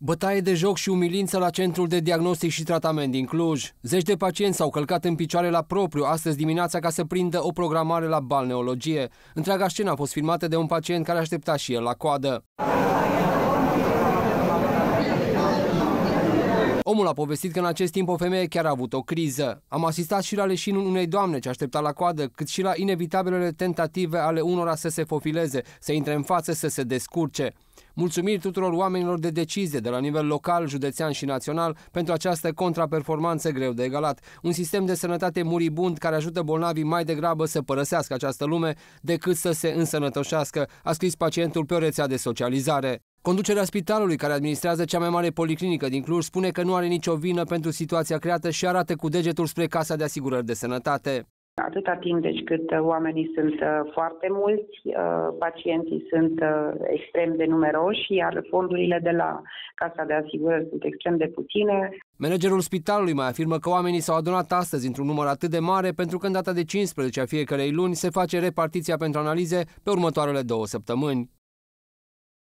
Bătaie de joc și umilință la Centrul de Diagnostic și Tratament din Cluj. Zeci de pacienți s-au călcat în picioare la propriu astăzi dimineața ca să prindă o programare la balneologie. Întreaga scenă a fost filmată de un pacient care aștepta și el la coadă. Omul a povestit că în acest timp o femeie chiar a avut o criză. Am asistat și la leșinul unei doamne ce aștepta la coadă, cât și la inevitabilele tentative ale unora să se fofileze, să intre în față, să se descurce. Mulțumiri tuturor oamenilor de decizie de la nivel local, județean și național pentru această contraperformanță greu de egalat. Un sistem de sănătate muribund care ajută bolnavii mai degrabă să părăsească această lume decât să se însănătoșească, a scris pacientul pe o rețea de socializare. Conducerea spitalului care administrează cea mai mare policlinică din Cluj spune că nu are nicio vină pentru situația creată și arată cu degetul spre Casa de Asigurări de Sănătate. Atâta timp deci cât uh, oamenii sunt uh, foarte mulți, uh, pacienții sunt extrem de numeroși, iar fondurile de la Casa de Asigurări sunt extrem de puține. Managerul spitalului mai afirmă că oamenii s-au adunat astăzi într-un număr atât de mare pentru că în data de 15 a fiecarei luni se face repartiția pentru analize pe următoarele două săptămâni.